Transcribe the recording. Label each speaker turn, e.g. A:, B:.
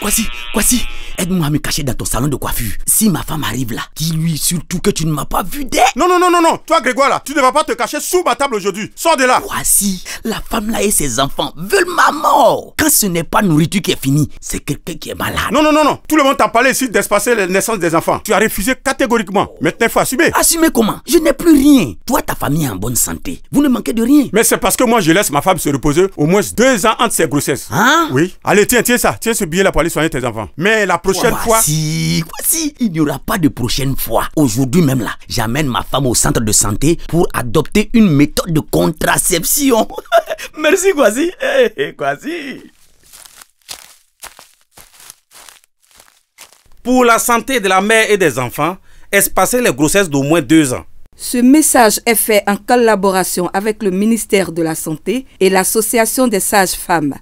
A: quoi si, aide-moi à me cacher dans ton salon de coiffure. Si ma femme arrive là, dis-lui surtout que tu ne m'as pas vu dès. Non, non, non, non, non. Toi, Grégoire, là, tu ne vas pas te cacher sous ma table aujourd'hui. Sors de là. si,
B: la femme là et ses
A: enfants veulent ma mort. Quand ce n'est pas nourriture qui est finie, c'est quelqu'un qui est malade.
B: Non, non, non, non. Tout le monde t'a parlé ici d'espacer la naissance des enfants. Tu as refusé catégoriquement. Oh. Maintenant, il faut assumer. Assumer comment Je n'ai plus rien. Toi, ta famille est en bonne santé. Vous ne manquez de rien. Mais c'est parce que moi, je laisse ma femme se reposer au moins deux ans entre ses grossesses. Hein Oui. Allez, tiens, tiens ça. Tiens ce billet là pour soigner tes enfants.
A: Mais la prochaine fois. Si, si, il n'y aura pas de prochaine fois. Aujourd'hui même là, j'amène ma femme au centre de santé pour adopter une méthode de contraception. Merci, Kwasi. Hey, eh, eh, Kwasi.
C: Pour la santé de la mère et des enfants, espacer les grossesses d'au moins deux ans.
A: Ce message est fait
C: en collaboration avec le ministère de la Santé et l'Association des sages-femmes.